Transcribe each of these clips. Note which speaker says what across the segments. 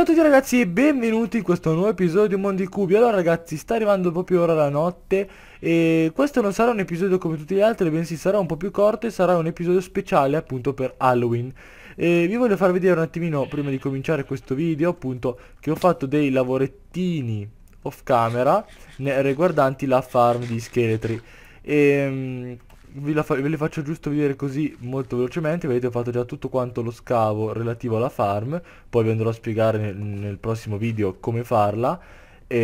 Speaker 1: Ciao a tutti ragazzi e benvenuti in questo nuovo episodio di Mondi Cubi Allora ragazzi sta arrivando proprio ora la notte E questo non sarà un episodio come tutti gli altri Bensì sarà un po' più corto e sarà un episodio speciale appunto per Halloween E vi voglio far vedere un attimino prima di cominciare questo video Appunto che ho fatto dei lavorettini off camera Riguardanti la farm di scheletri E ehm, ve, fa ve le faccio giusto vedere così molto velocemente, vedete ho fatto già tutto quanto lo scavo relativo alla farm, poi vi andrò a spiegare nel, nel prossimo video come farla, e,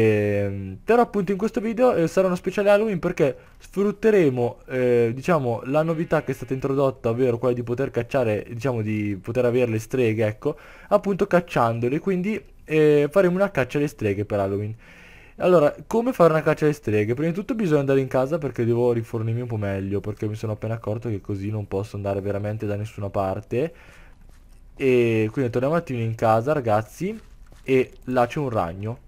Speaker 1: ehm, però appunto in questo video eh, sarà uno speciale Halloween perché sfrutteremo eh, diciamo la novità che è stata introdotta ovvero quella di poter cacciare diciamo di poter avere le streghe ecco appunto cacciandole quindi eh, faremo una caccia alle streghe per Halloween allora, come fare una caccia alle streghe? Prima di tutto bisogna andare in casa perché devo rifornirmi un po' meglio, perché mi sono appena accorto che così non posso andare veramente da nessuna parte. E quindi torniamo un attimo in casa, ragazzi, e là c'è un ragno.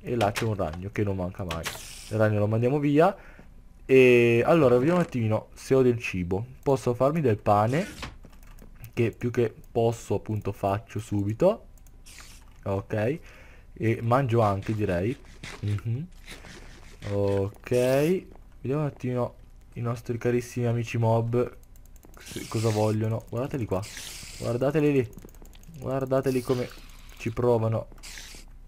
Speaker 1: E là c'è un ragno, che non manca mai. Il ragno lo mandiamo via. E allora, vediamo un attimino se ho del cibo. Posso farmi del pane, che più che posso appunto faccio subito. Ok e mangio anche direi mm -hmm. ok vediamo un attimo i nostri carissimi amici mob cosa vogliono guardateli qua guardateli lì guardateli come ci provano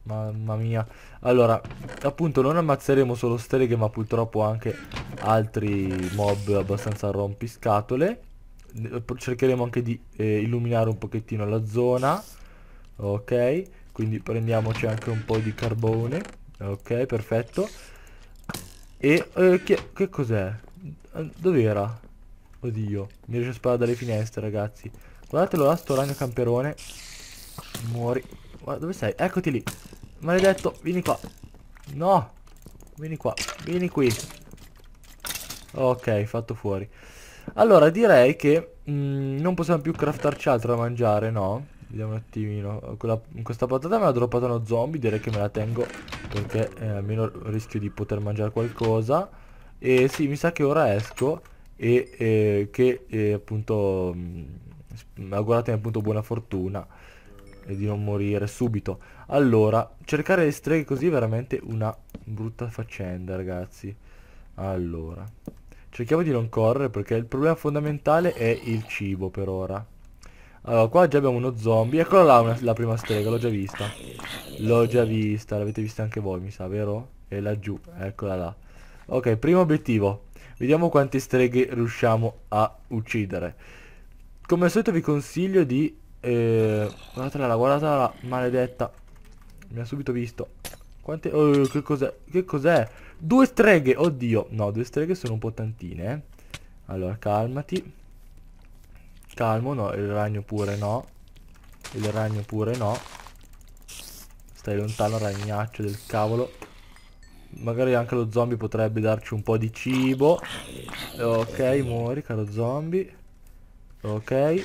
Speaker 1: mamma mia allora appunto non ammazzeremo solo streghe ma purtroppo anche altri mob abbastanza rompiscatole cercheremo anche di eh, illuminare un pochettino la zona ok quindi prendiamoci anche un po' di carbone ok perfetto e eh, che, che cos'è? Eh, dov'era? oddio mi riesce a sparare dalle finestre ragazzi guardatelo là sto ragno camperone muori Guarda, dove sei? eccoti lì maledetto vieni qua no vieni qua vieni qui ok fatto fuori allora direi che mh, mm, non possiamo più craftarci altro da mangiare no? Vediamo un attimino. Quella, questa patata me l'ha droppata uno zombie, direi che me la tengo perché eh, almeno rischio di poter mangiare qualcosa. E sì, mi sa che ora esco e eh, che eh, appunto mh, mm, auguratemi appunto buona fortuna e di non morire subito. Allora, cercare le streghe così è veramente una brutta faccenda, ragazzi. Allora, cerchiamo di non correre perché il problema fondamentale è il cibo per ora. Allora, qua già abbiamo uno zombie. Eccola là una, la prima strega, l'ho già vista. L'ho già vista, l'avete vista anche voi, mi sa, vero? E laggiù, eccola là. Ok, primo obiettivo. Vediamo quante streghe riusciamo a uccidere. Come al solito vi consiglio di... Eh, guardatela là, guardatela là, maledetta. Mi ha subito visto. Quante... Oh, che cos'è? Che cos'è? Due streghe, oddio. No, due streghe sono un po' tantine. Eh. Allora, calmati. Calmo, no, il ragno pure no. Il ragno pure no. Stai lontano ragnaccio del cavolo. Magari anche lo zombie potrebbe darci un po' di cibo. Ok, muori caro zombie. Ok.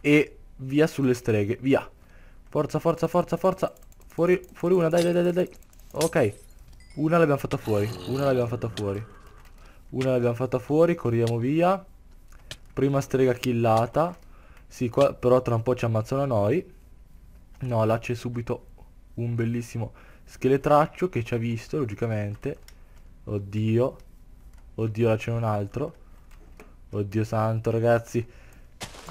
Speaker 1: E via sulle streghe, via. Forza, forza, forza, forza. Fuori, fuori una, dai, dai, dai, dai. Ok. Una l'abbiamo fatta fuori, una l'abbiamo fatta fuori. Una l'abbiamo fatta fuori, corriamo via. Prima strega killata. Sì, qua però tra un po' ci ammazzano noi. No, là c'è subito un bellissimo scheletraccio che ci ha visto, logicamente. Oddio. Oddio, là c'è un altro. Oddio santo, ragazzi.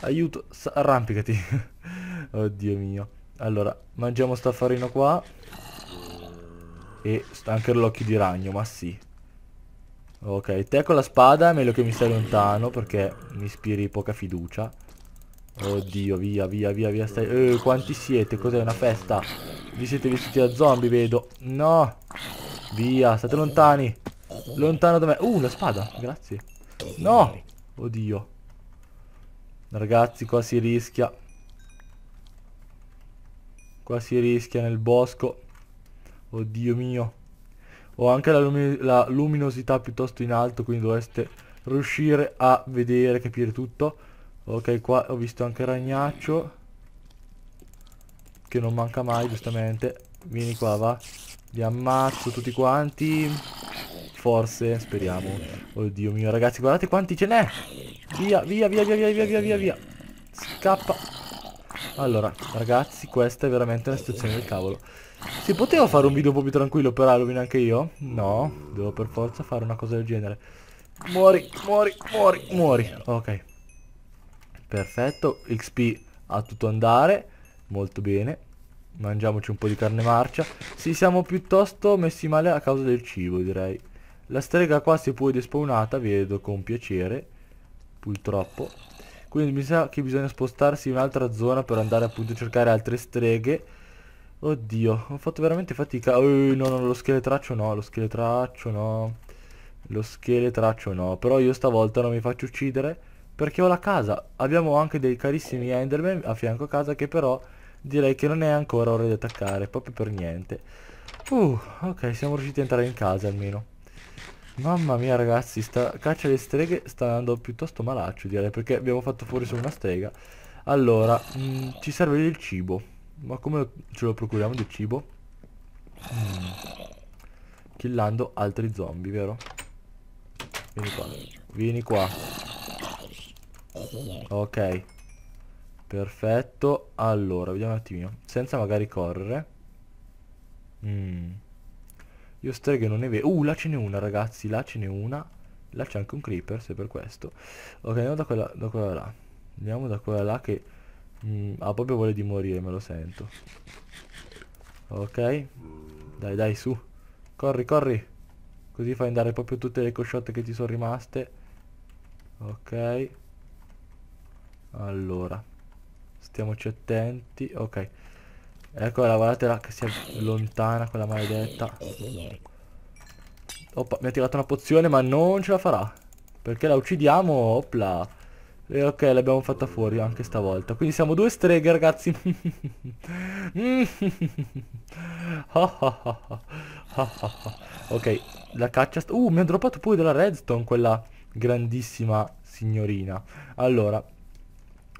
Speaker 1: Aiuto, arrampicati. Oddio mio. Allora, mangiamo sta farina qua. E anche l'occhio di ragno, ma sì. Ok, te con la spada è meglio che mi stai lontano perché mi ispiri poca fiducia. Oddio, via, via, via, via, stai... Eh, quanti siete? Cos'è una festa? Vi siete vestiti da zombie, vedo. No! Via, state lontani. Lontano da me. Uh, la spada, grazie. No! Oddio. Ragazzi, qua si rischia. Qua si rischia nel bosco. Oddio mio ho anche la, lumi la luminosità piuttosto in alto quindi dovreste riuscire a vedere capire tutto ok qua ho visto anche ragnaccio che non manca mai giustamente vieni qua va li ammazzo tutti quanti forse speriamo oddio mio ragazzi guardate quanti ce n'è via via via via via via via via scappa allora, ragazzi, questa è veramente una situazione del cavolo. Si poteva fare un video un po' più tranquillo per Halloween anche io? No, devo per forza fare una cosa del genere. Muori, muori, muori, muori. Ok. Perfetto, XP a tutto andare. Molto bene. Mangiamoci un po' di carne marcia. Sì, siamo piuttosto messi male a causa del cibo, direi. La strega qua si è poi despawnata, vedo con piacere. Purtroppo quindi mi sa che bisogna spostarsi in un'altra zona per andare appunto a cercare altre streghe oddio ho fatto veramente fatica oh, no no lo scheletraccio no lo scheletraccio no lo scheletraccio no però io stavolta non mi faccio uccidere perché ho la casa abbiamo anche dei carissimi enderman a fianco a casa che però direi che non è ancora ora di attaccare proprio per niente uh ok siamo riusciti a entrare in casa almeno Mamma mia ragazzi, sta caccia alle streghe sta andando piuttosto malaccio direi perché abbiamo fatto fuori solo una strega. Allora, mh, mm, ci serve del cibo. Ma come ce lo procuriamo del cibo? Mm. Killando altri zombie, vero? Vieni qua. Vieni qua. Ok. Perfetto. Allora, vediamo un attimino. Senza magari correre. Mm. Io streghe non ne vedo. Uh, là ce n'è una, ragazzi. Là ce n'è una. Là c'è anche un creeper, se per questo. Ok, andiamo da quella, da quella là. Andiamo da quella là che... Mm, ha proprio voglia di morire, me lo sento. Ok. Dai, dai, su. Corri, corri. Così fai andare proprio tutte le cosciotte che ti sono rimaste. Ok. Allora. Stiamoci attenti. Ok. Eccola, guardatela che si lontana quella maledetta. Oppa, mi ha tirato una pozione ma non ce la farà. Perché la uccidiamo, opla. E ok, l'abbiamo fatta fuori anche stavolta. Quindi siamo due streghe, ragazzi. ok, la caccia... Uh, mi ha droppato pure della redstone quella grandissima signorina. Allora,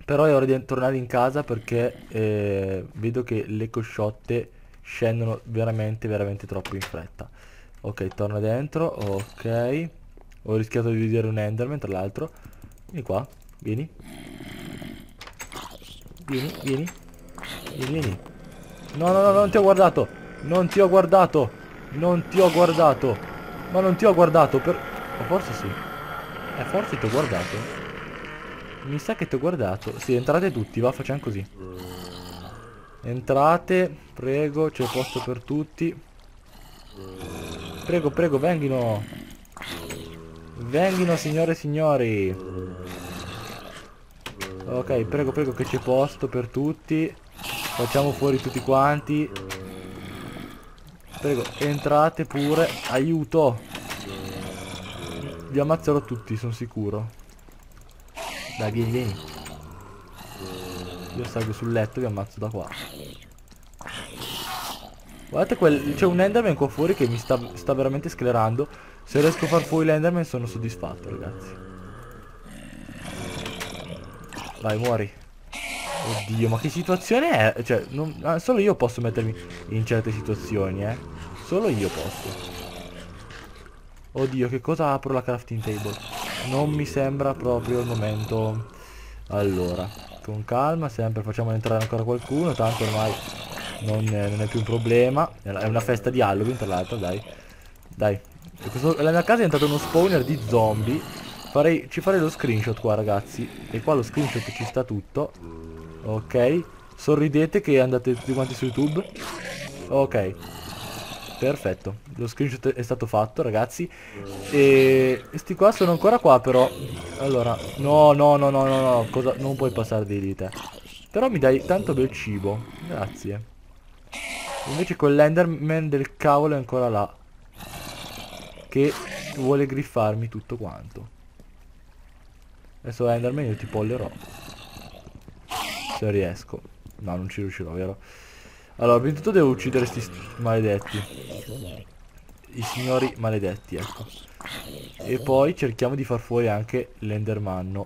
Speaker 1: però è ora di tornare in casa perché eh, vedo che le cosciotte scendono veramente, veramente troppo in fretta. Ok, torna dentro, ok. Ho rischiato di vedere un enderman, tra l'altro. Vieni qua, vieni. Vieni, vieni. Vieni, vieni. No, no, no, non ti ho guardato. Non ti ho guardato. Non ti ho guardato. Ma non ti ho guardato per... O forse sì. Eh, forse ti ho guardato. Mi sa che ti ho guardato. Sì, entrate tutti, va, facciamo così. Entrate, prego, c'è posto per tutti. Prego, prego, venghino. Venghino, signore e signori. Ok, prego, prego, che c'è posto per tutti. Facciamo fuori tutti quanti. Prego, entrate pure. Aiuto. Vi ammazzerò tutti, sono sicuro. Dai, vieni, vieni. Io salgo sul letto e vi ammazzo da qua. Guardate quel... C'è un enderman qua fuori che mi sta, sta veramente sclerando. Se riesco a far fuori l'enderman sono soddisfatto, ragazzi. Vai, muori. Oddio, ma che situazione è? Cioè, non... Ah, solo io posso mettermi in certe situazioni, eh. Solo io posso. Oddio, che cosa apro la crafting table? non mi sembra proprio il momento allora con calma sempre facciamo entrare ancora qualcuno tanto ormai non è, non è più un problema è una festa di Halloween tra l'altro dai dai Questo, la mia casa è entrata uno spawner di zombie farei, ci farei lo screenshot qua ragazzi e qua lo screenshot ci sta tutto ok sorridete che andate tutti quanti su youtube ok Perfetto, lo screenshot è stato fatto ragazzi E sti qua sono ancora qua però Allora, no no no no no, no. Cosa... non puoi passare di te Però mi dai tanto bel cibo Grazie Invece quell'enderman del cavolo è ancora là Che vuole griffarmi tutto quanto Adesso enderman io ti pollerò Se riesco No non ci riuscirò vero allora, prima di tutto devo uccidere questi maledetti. I signori maledetti, ecco. E poi cerchiamo di far fuori anche l'endermanno.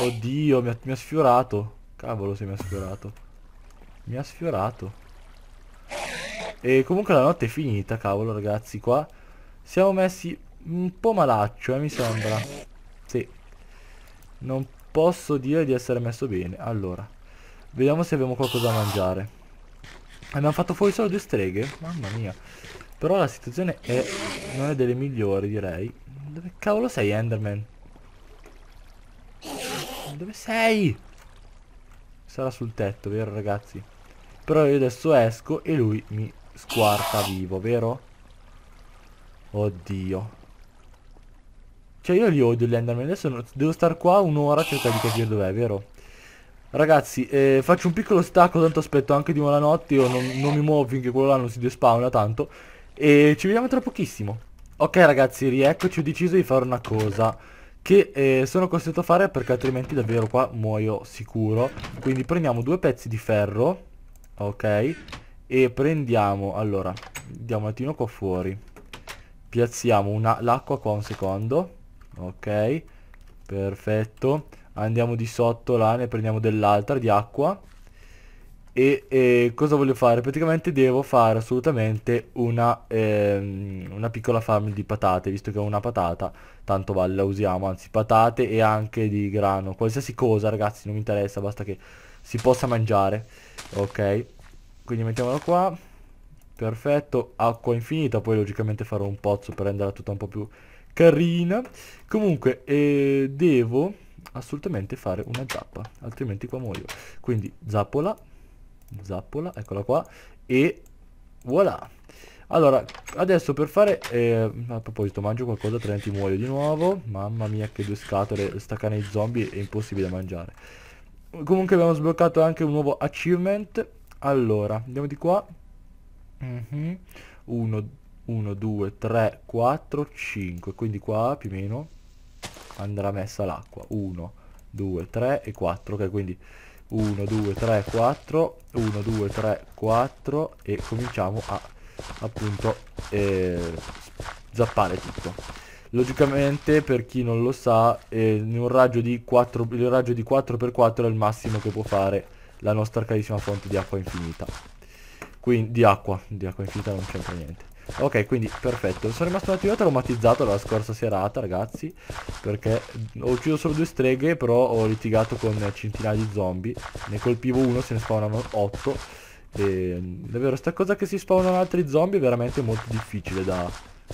Speaker 1: Oddio, mi ha, mi ha sfiorato. Cavolo se mi ha sfiorato. Mi ha sfiorato. E comunque la notte è finita, cavolo ragazzi, qua. Siamo messi un po' malaccio, eh, mi sembra. Sì. Non posso dire di essere messo bene. Allora. Vediamo se abbiamo qualcosa da mangiare. Abbiamo fatto fuori solo due streghe? Mamma mia. Però la situazione è... non è delle migliori, direi. Dove cavolo sei, Enderman? Dove sei? Sarà sul tetto, vero ragazzi? Però io adesso esco e lui mi squarta vivo, vero? Oddio. Cioè io li odio gli Enderman, adesso devo star qua un'ora a cercare di capire dov'è, vero? Ragazzi, eh, faccio un piccolo stacco, tanto aspetto anche di buonanotte, io non, non mi muovo finché quello là non si despawna tanto. E ci vediamo tra pochissimo. Ok ragazzi, rieccoci, ho deciso di fare una cosa che eh, sono costretto a fare perché altrimenti davvero qua muoio sicuro. Quindi prendiamo due pezzi di ferro, ok, e prendiamo, allora, diamo un attimo qua fuori. Piazziamo l'acqua qua un secondo, ok, perfetto andiamo di sotto là, ne prendiamo dell'altra di acqua. E, e, cosa voglio fare? Praticamente devo fare assolutamente una, ehm, una piccola farm di patate, visto che ho una patata, tanto vale, la usiamo, anzi patate e anche di grano, qualsiasi cosa ragazzi, non mi interessa, basta che si possa mangiare, ok? Quindi mettiamolo qua, perfetto, acqua infinita, poi logicamente farò un pozzo per renderla tutta un po' più carina. Comunque, eh, devo assolutamente fare una zappa, altrimenti qua muoio. Quindi zappola, zappola, eccola qua, e voilà. Allora, adesso per fare... Eh, a proposito, mangio qualcosa, altrimenti muoio di nuovo. Mamma mia, che due scatole, staccare i zombie è impossibile da mangiare. Comunque abbiamo sbloccato anche un nuovo achievement. Allora, andiamo di qua. 1, 2, 3, 4, 5. Quindi qua più o meno andrà messa l'acqua 1 2 3 e 4 ok quindi 1 2 3 4 1 2 3 4 e cominciamo a appunto eh, zappare tutto logicamente per chi non lo sa eh, in un raggio di 4 il raggio di 4x4 è il massimo che può fare la nostra carissima fonte di acqua infinita quindi di acqua di acqua infinita non c'entra niente Ok, quindi perfetto. Sono rimasto un attimo traumatizzato dalla scorsa serata, ragazzi, perché ho ucciso solo due streghe, però ho litigato con centinaia di zombie. Ne colpivo uno, se ne spawnano otto. E davvero, sta cosa che si spawnano altri zombie è veramente molto difficile da,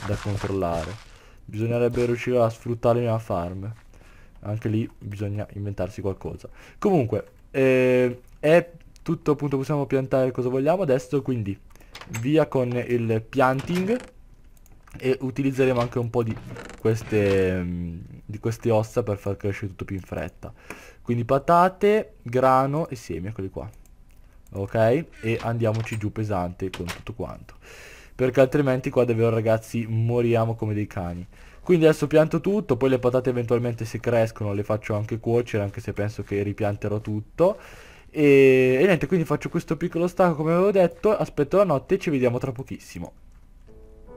Speaker 1: da controllare. Bisognerebbe riuscire a sfruttare nella farm. Anche lì bisogna inventarsi qualcosa. Comunque, eh, è tutto, appunto, possiamo piantare cosa vogliamo adesso, quindi via con il planting e utilizzeremo anche un po' di queste, mm, di queste ossa per far crescere tutto più in fretta. Quindi patate, grano e semi, eccoli qua. Ok? E andiamoci giù pesante con tutto quanto. Perché altrimenti qua davvero ragazzi moriamo come dei cani. Quindi adesso pianto tutto, poi le patate eventualmente se crescono le faccio anche cuocere, anche se penso che ripianterò tutto. E, e niente, quindi faccio questo piccolo stacco come avevo detto, aspetto la notte e ci vediamo tra pochissimo.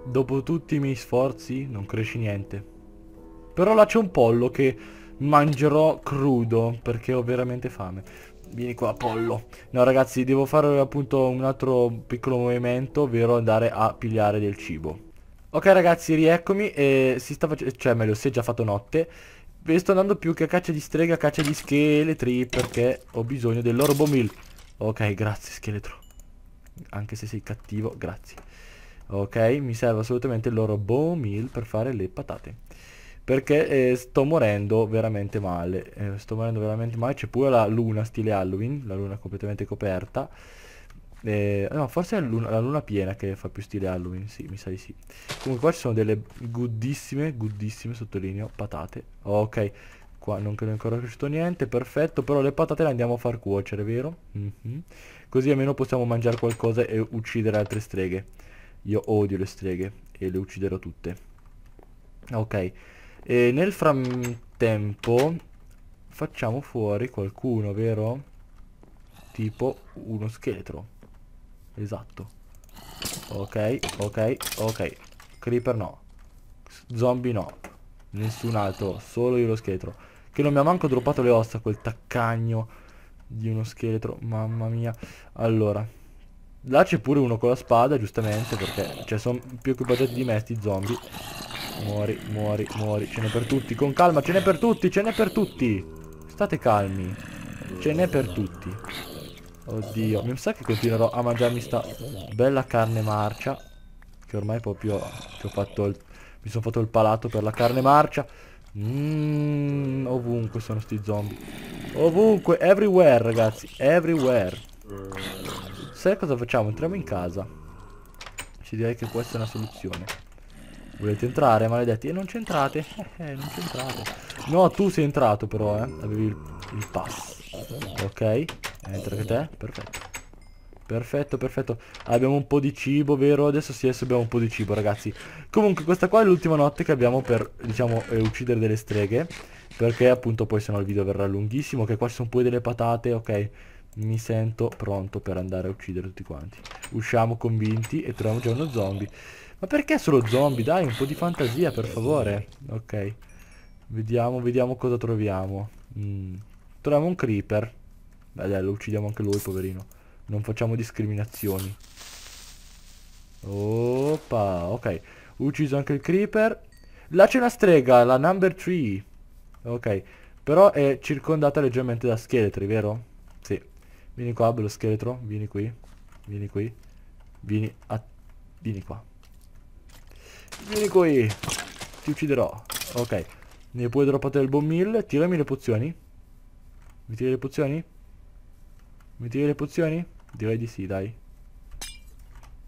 Speaker 1: Dopo tutti i miei sforzi non cresce niente. Però là c'è un pollo che mangerò crudo perché ho veramente fame. Vieni qua pollo. No ragazzi, devo fare appunto un altro piccolo movimento, ovvero andare a pigliare del cibo. Ok ragazzi, rieccomi e si sta facendo, cioè meglio, si è già fatto notte sto andando più che a caccia di strega, a caccia di scheletri, perché ho bisogno dell'orbomil. Ok, grazie scheletro. Anche se sei cattivo, grazie. Ok, mi serve assolutamente l'orbomil per fare le patate. Perché eh, sto morendo veramente male. Eh, sto morendo veramente male. C'è pure la luna stile Halloween, la luna completamente coperta. Eh, no, forse è luna, la luna piena che fa più stile Halloween, sì, mi sa di sì. Comunque qua ci sono delle goodissime, goodissime, sottolineo, patate. Ok, qua non credo ancora cresciuto niente, perfetto, però le patate le andiamo a far cuocere, vero? Mm -hmm. Così almeno possiamo mangiare qualcosa e uccidere altre streghe. Io odio le streghe e le ucciderò tutte. Ok, e nel frattempo facciamo fuori qualcuno, vero? Tipo uno scheletro Esatto. Ok, ok, ok. Creeper no. Zombie no. Nessun altro, solo io lo scheletro. Che non mi ha manco droppato le ossa quel taccagno di uno scheletro. Mamma mia. Allora. Là c'è pure uno con la spada, giustamente, perché cioè, sono più equipaggiati di me sti zombie. Muori, muori, muori. Ce n'è per tutti. Con calma, ce n'è per tutti, ce n'è per tutti. State calmi. Ce n'è per tutti. Oddio, mi sa che continuerò a mangiarmi sta bella carne marcia. Che ormai proprio ci ho fatto il... mi sono fatto il palato per la carne marcia. Mmm, ovunque sono sti zombie. Ovunque, everywhere ragazzi, everywhere. Sai cosa facciamo? Entriamo in casa. Ci direi che questa è una soluzione. Volete entrare, maledetti? E non c'entrate? Eh, eh, non c'entrate. No, tu sei entrato però, eh. Avevi il, il pass. Ok? Entra che te, perfetto. Perfetto, perfetto. Abbiamo un po' di cibo, vero? Adesso sì, adesso abbiamo un po' di cibo, ragazzi. Comunque, questa qua è l'ultima notte che abbiamo per, diciamo, eh, uccidere delle streghe. Perché appunto poi se no il video verrà lunghissimo. Che qua ci sono poi delle patate, ok. Mi sento pronto per andare a uccidere tutti quanti. Usciamo convinti e troviamo già uno zombie. Ma perché solo zombie? Dai, un po' di fantasia, per favore. Ok. Vediamo, vediamo cosa troviamo. Mm. Troviamo un creeper. Beh, lo uccidiamo anche lui, poverino. Non facciamo discriminazioni. Opa, ok. Ucciso anche il creeper. Là c'è una strega, la number 3. Ok. Però è circondata leggermente da scheletri, vero? Sì. Vieni qua, bello scheletro. Vieni qui. Vieni qui. Vieni a... Vieni qua. Vieni qui. Ti ucciderò. Ok. Ne puoi droppare il bomb mill. Tirami le pozioni. Mi tiri le pozioni? Mi tiri le pozioni? Direi di sì, dai.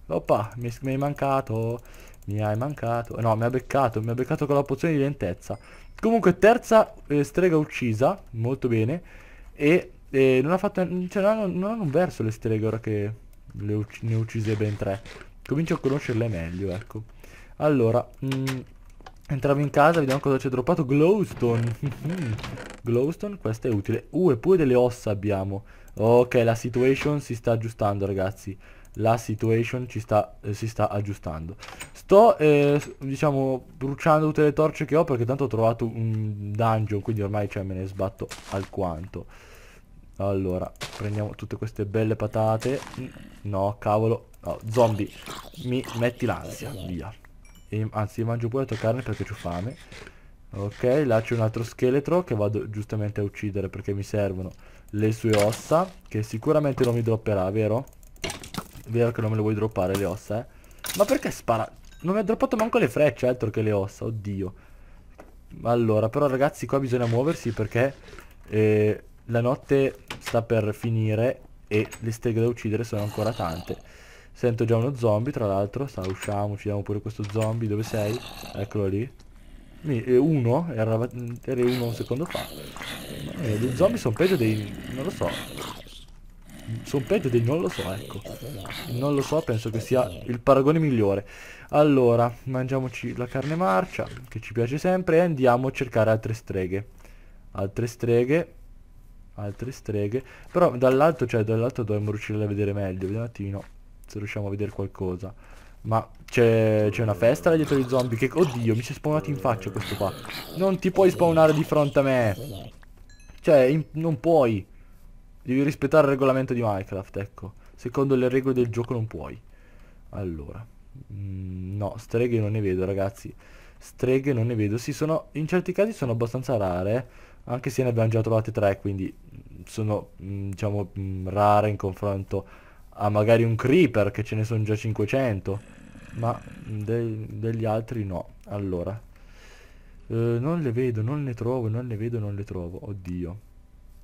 Speaker 1: Oppa, mi, hai mancato. Mi hai mancato. No, mi ha beccato. Mi ha beccato con la pozione di lentezza. Comunque, terza eh, strega uccisa. Molto bene. E eh, non ha fatto... Cioè, non hanno, non hanno un verso le streghe ora che ucc ne uccise ben tre. Comincio a conoscerle meglio, ecco. Allora... Mh, mm, Entravo in casa, vediamo cosa ci ha droppato. Glowstone. Glowstone, questa è utile. Uh, e eppure delle ossa abbiamo. Ok, la situation si sta aggiustando, ragazzi. La situation ci sta, eh, si sta aggiustando. Sto, eh, diciamo, bruciando tutte le torce che ho perché tanto ho trovato un dungeon, quindi ormai cioè, me ne sbatto alquanto. Allora, prendiamo tutte queste belle patate. No, cavolo. No, zombie, mi metti l'ansia, via anzi mangio pure la carne perché ho fame ok là c'è un altro scheletro che vado giustamente a uccidere perché mi servono le sue ossa che sicuramente non mi dropperà vero? vero che non me le vuoi droppare le ossa eh ma perché spara? non mi ha droppato manco le frecce altro che le ossa oddio allora però ragazzi qua bisogna muoversi perché eh, la notte sta per finire e le streghe da uccidere sono ancora tante Sento già uno zombie, tra l'altro. Sta, usciamo, uccidiamo pure questo zombie. Dove sei? Eccolo lì. Uno, era, era uno un secondo fa. Eh, I zombie sono peggio dei... non lo so. Sono peggio dei non lo so, ecco. Non lo so, penso che sia il paragone migliore. Allora, mangiamoci la carne marcia, che ci piace sempre, e andiamo a cercare altre streghe. Altre streghe. Altre streghe. Però dall'alto, cioè dall'alto dovremmo riuscire a vedere meglio. Vediamo un attimino se riusciamo a vedere qualcosa. Ma c'è una festa là dietro i zombie che... Oddio, mi si è spawnato in faccia questo qua. Non ti puoi spawnare di fronte a me. Cioè, in, non puoi. Devi rispettare il regolamento di Minecraft, ecco. Secondo le regole del gioco non puoi. Allora. Mm, no, streghe non ne vedo, ragazzi. Streghe non ne vedo. Sì, sono... In certi casi sono abbastanza rare. Anche se ne abbiamo già trovate tre, quindi... Sono, mm, diciamo, mm, rare in confronto a magari un creeper che ce ne sono già 500 ma de degli altri no allora eh, non le vedo non le trovo non le vedo non le trovo oddio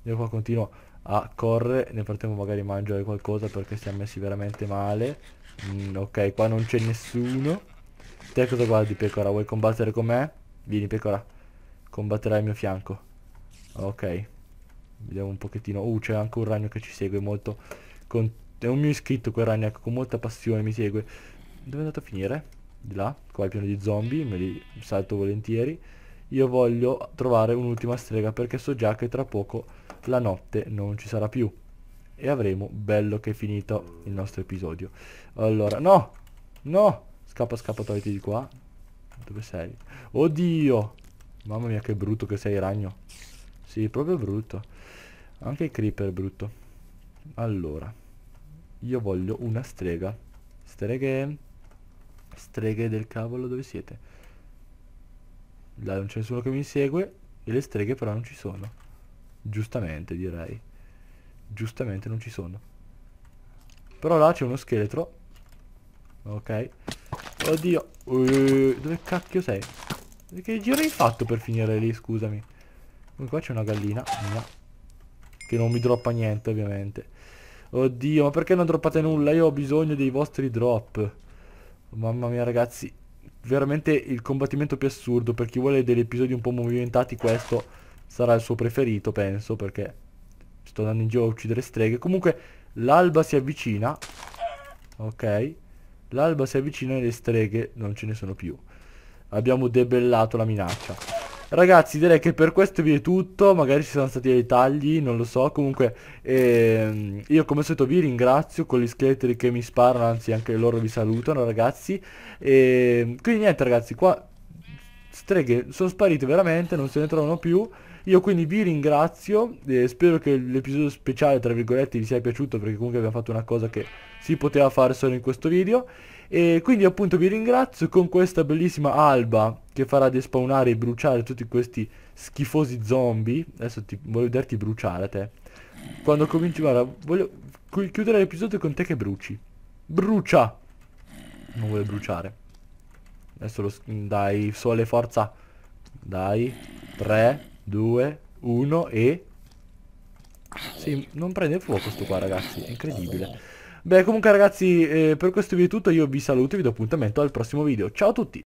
Speaker 1: io qua continuo a correre nel frattempo magari mangiare qualcosa perché siamo messi veramente male mm, ok qua non c'è nessuno te cosa guardi pecora vuoi combattere con me? vieni pecora combatterai al mio fianco ok vediamo un pochettino uh c'è anche un ragno che ci segue molto con è un mio iscritto quel Ragnac con molta passione, mi segue. Dove è andato a finire? Di là, qua è pieno di zombie, me li salto volentieri. Io voglio trovare un'ultima strega perché so già che tra poco la notte non ci sarà più. E avremo bello che è finito il nostro episodio. Allora, no! No! Scappa, scappa, togliti di qua. Dove sei? Oddio! Mamma mia che brutto che sei ragno. Sì, proprio brutto. Anche il creeper è brutto. Allora. Io voglio una strega. Streghe. Streghe del cavolo, dove siete? Là non c'è nessuno che mi segue. E le streghe però non ci sono. Giustamente, direi. Giustamente non ci sono. Però là c'è uno scheletro. Ok. Oddio. Uh, dove cacchio sei? Che giro hai fatto per finire lì, scusami. Qua c'è una gallina. Mia. Che non mi droppa niente, ovviamente. Oddio, ma perché non droppate nulla? Io ho bisogno dei vostri drop. Mamma mia, ragazzi. Veramente il combattimento più assurdo. Per chi vuole degli episodi un po' movimentati, questo sarà il suo preferito, penso, perché sto andando in giro a uccidere streghe. Comunque, l'alba si avvicina. Ok. L'alba si avvicina e le streghe non ce ne sono più. Abbiamo debellato la minaccia. Ragazzi direi che per questo video è tutto Magari ci sono stati dei tagli, non lo so Comunque ehm, io come al solito vi ringrazio Con gli scheletri che mi sparano Anzi anche loro vi salutano ragazzi e, ehm, Quindi niente ragazzi qua Streghe sono sparite veramente Non se ne trovano più io quindi vi ringrazio, eh, spero che l'episodio speciale, tra virgolette, vi sia piaciuto perché comunque abbiamo fatto una cosa che si poteva fare solo in questo video. E quindi appunto vi ringrazio con questa bellissima alba che farà despawnare e bruciare tutti questi schifosi zombie. Adesso ti, voglio darti bruciare te. Quando cominci, guarda, voglio chiudere l'episodio con te che bruci. Brucia! Non vuole bruciare. Adesso lo... Dai, sole, forza. Dai. 3, 2, 1 e... Sì, non prende fuoco sto qua ragazzi, è incredibile. Beh comunque ragazzi eh, per questo video è tutto, io vi saluto e vi do appuntamento al prossimo video. Ciao a tutti!